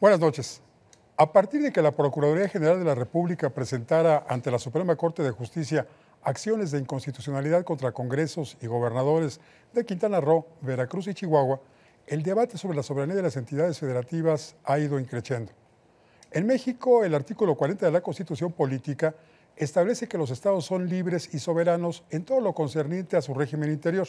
Buenas noches. A partir de que la Procuraduría General de la República presentara ante la Suprema Corte de Justicia acciones de inconstitucionalidad contra congresos y gobernadores de Quintana Roo, Veracruz y Chihuahua, el debate sobre la soberanía de las entidades federativas ha ido increciendo. En México, el artículo 40 de la Constitución Política establece que los estados son libres y soberanos en todo lo concerniente a su régimen interior.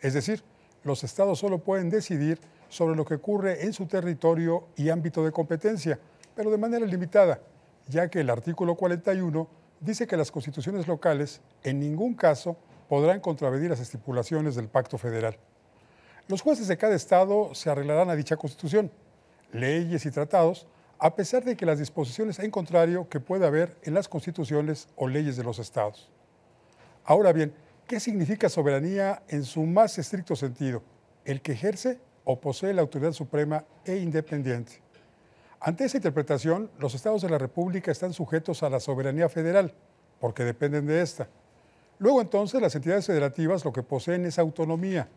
Es decir, los estados solo pueden decidir sobre lo que ocurre en su territorio y ámbito de competencia, pero de manera limitada, ya que el artículo 41 dice que las constituciones locales en ningún caso podrán contravenir las estipulaciones del Pacto Federal. Los jueces de cada estado se arreglarán a dicha constitución, leyes y tratados, a pesar de que las disposiciones en contrario que pueda haber en las constituciones o leyes de los estados. Ahora bien, ¿qué significa soberanía en su más estricto sentido? El que ejerce o posee la autoridad suprema e independiente. Ante esa interpretación, los estados de la República están sujetos a la soberanía federal, porque dependen de esta. Luego entonces las entidades federativas lo que poseen es autonomía,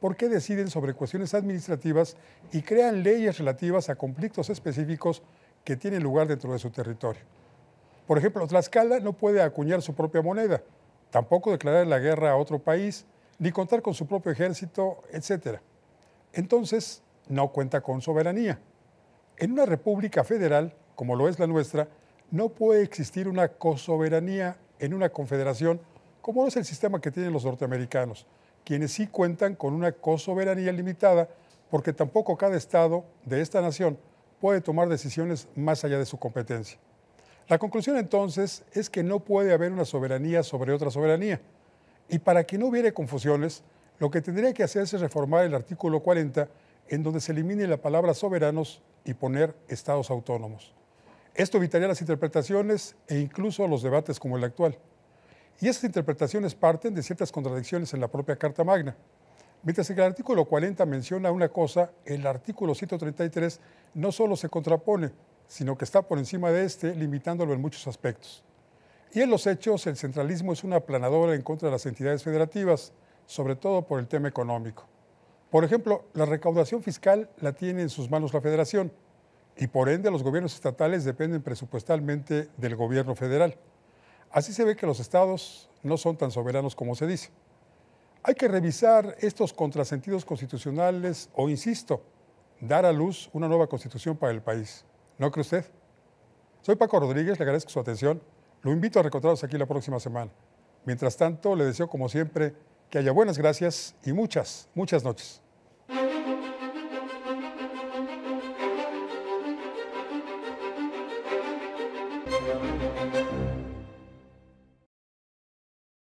porque deciden sobre cuestiones administrativas y crean leyes relativas a conflictos específicos que tienen lugar dentro de su territorio. Por ejemplo, Tlaxcala no puede acuñar su propia moneda, tampoco declarar la guerra a otro país, ni contar con su propio ejército, etcétera entonces no cuenta con soberanía. En una república federal, como lo es la nuestra, no puede existir una cosoberanía en una confederación, como es el sistema que tienen los norteamericanos, quienes sí cuentan con una cosoberanía limitada, porque tampoco cada estado de esta nación puede tomar decisiones más allá de su competencia. La conclusión entonces es que no puede haber una soberanía sobre otra soberanía. Y para que no hubiere confusiones, lo que tendría que hacerse es reformar el artículo 40 en donde se elimine la palabra soberanos y poner estados autónomos. Esto evitaría las interpretaciones e incluso los debates como el actual. Y esas interpretaciones parten de ciertas contradicciones en la propia Carta Magna. Mientras que el artículo 40 menciona una cosa, el artículo 133 no solo se contrapone, sino que está por encima de este, limitándolo en muchos aspectos. Y en los hechos, el centralismo es una aplanadora en contra de las entidades federativas, sobre todo por el tema económico. Por ejemplo, la recaudación fiscal la tiene en sus manos la federación y por ende los gobiernos estatales dependen presupuestalmente del gobierno federal. Así se ve que los estados no son tan soberanos como se dice. Hay que revisar estos contrasentidos constitucionales o, insisto, dar a luz una nueva constitución para el país. ¿No cree usted? Soy Paco Rodríguez, le agradezco su atención. Lo invito a recontraros aquí la próxima semana. Mientras tanto, le deseo como siempre que haya buenas gracias y muchas, muchas noches.